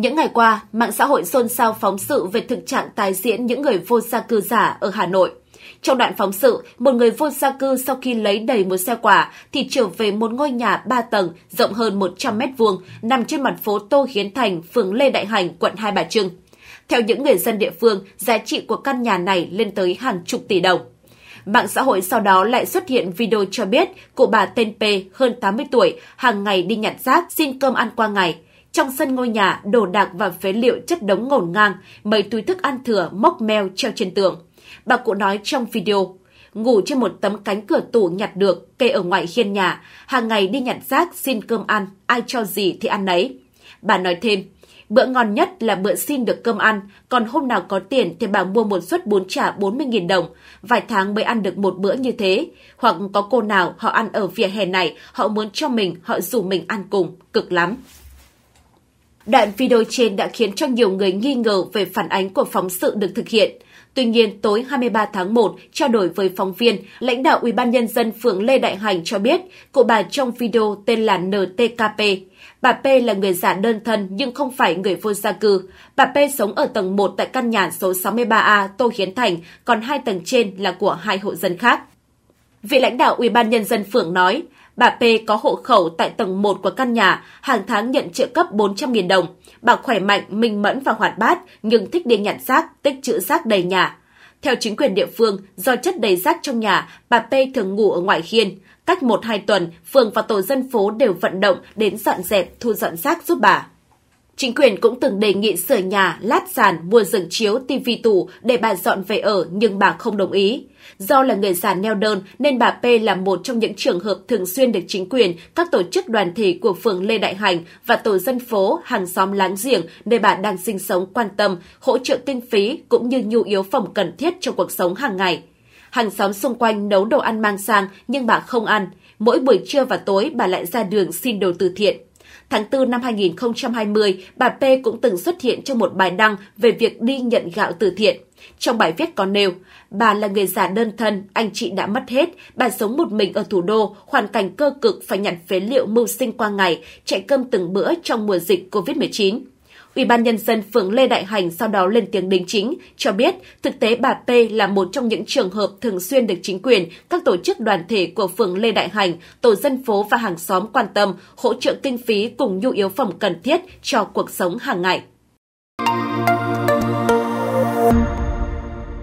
Những ngày qua, mạng xã hội xôn xao phóng sự về thực trạng tái diễn những người vô gia cư giả ở Hà Nội. Trong đoạn phóng sự, một người vô gia cư sau khi lấy đầy một xe quả thì trở về một ngôi nhà 3 tầng rộng hơn 100 mét vuông nằm trên mặt phố Tô Hiến Thành, phường Lê Đại Hành, quận Hai Bà Trưng. Theo những người dân địa phương, giá trị của căn nhà này lên tới hàng chục tỷ đồng. Mạng xã hội sau đó lại xuất hiện video cho biết cụ bà tên P, hơn 80 tuổi, hàng ngày đi nhặt rác, xin cơm ăn qua ngày – trong sân ngôi nhà, đồ đạc và phế liệu chất đống ngổn ngang, mấy túi thức ăn thừa, móc meo treo trên tường. Bà cụ nói trong video, ngủ trên một tấm cánh cửa tủ nhặt được, kê ở ngoài hiên nhà, hàng ngày đi nhặt rác xin cơm ăn, ai cho gì thì ăn nấy. Bà nói thêm, bữa ngon nhất là bữa xin được cơm ăn, còn hôm nào có tiền thì bà mua một suất bún chả 40.000 đồng, vài tháng mới ăn được một bữa như thế. Hoặc có cô nào họ ăn ở vỉa hè này, họ muốn cho mình, họ rủ mình ăn cùng, cực lắm. Đoạn video trên đã khiến cho nhiều người nghi ngờ về phản ánh của phóng sự được thực hiện. Tuy nhiên, tối 23 tháng 1, trao đổi với phóng viên, lãnh đạo Ủy ban nhân dân phường Lê Đại Hành cho biết, cụ bà trong video tên là NTKP. Bà P là người già đơn thân nhưng không phải người vô gia cư. Bà P sống ở tầng 1 tại căn nhà số 63A Tô Hiến Thành, còn hai tầng trên là của hai hộ dân khác. Vị lãnh đạo Ủy ban nhân dân phường nói, bà P có hộ khẩu tại tầng 1 của căn nhà, hàng tháng nhận trợ cấp 400.000 đồng. Bà khỏe mạnh, minh mẫn và hoạt bát, nhưng thích đi nhặt rác, tích trữ rác đầy nhà. Theo chính quyền địa phương, do chất đầy rác trong nhà, bà P thường ngủ ở ngoài khiên. Cách 1-2 tuần, phường và tổ dân phố đều vận động đến dọn dẹp, thu dọn rác giúp bà. Chính quyền cũng từng đề nghị sửa nhà, lát sàn, mua giường chiếu, tivi tủ để bà dọn về ở nhưng bà không đồng ý. Do là người già neo đơn nên bà P là một trong những trường hợp thường xuyên được chính quyền, các tổ chức đoàn thể của phường Lê Đại Hành và tổ dân phố, hàng xóm láng giềng nơi bà đang sinh sống quan tâm, hỗ trợ kinh phí cũng như nhu yếu phẩm cần thiết cho cuộc sống hàng ngày. Hàng xóm xung quanh nấu đồ ăn mang sang nhưng bà không ăn. Mỗi buổi trưa và tối bà lại ra đường xin đồ từ thiện. Tháng 4 năm 2020, bà P cũng từng xuất hiện trong một bài đăng về việc đi nhận gạo từ thiện. Trong bài viết có nêu, bà là người già đơn thân, anh chị đã mất hết, bà sống một mình ở thủ đô, hoàn cảnh cơ cực phải nhận phế liệu mưu sinh qua ngày, chạy cơm từng bữa trong mùa dịch COVID-19. Ủy ban Nhân dân phường Lê Đại Hành sau đó lên tiếng đính chính, cho biết thực tế bà P là một trong những trường hợp thường xuyên được chính quyền, các tổ chức đoàn thể của phường Lê Đại Hành, tổ dân phố và hàng xóm quan tâm, hỗ trợ kinh phí cùng nhu yếu phẩm cần thiết cho cuộc sống hàng ngày.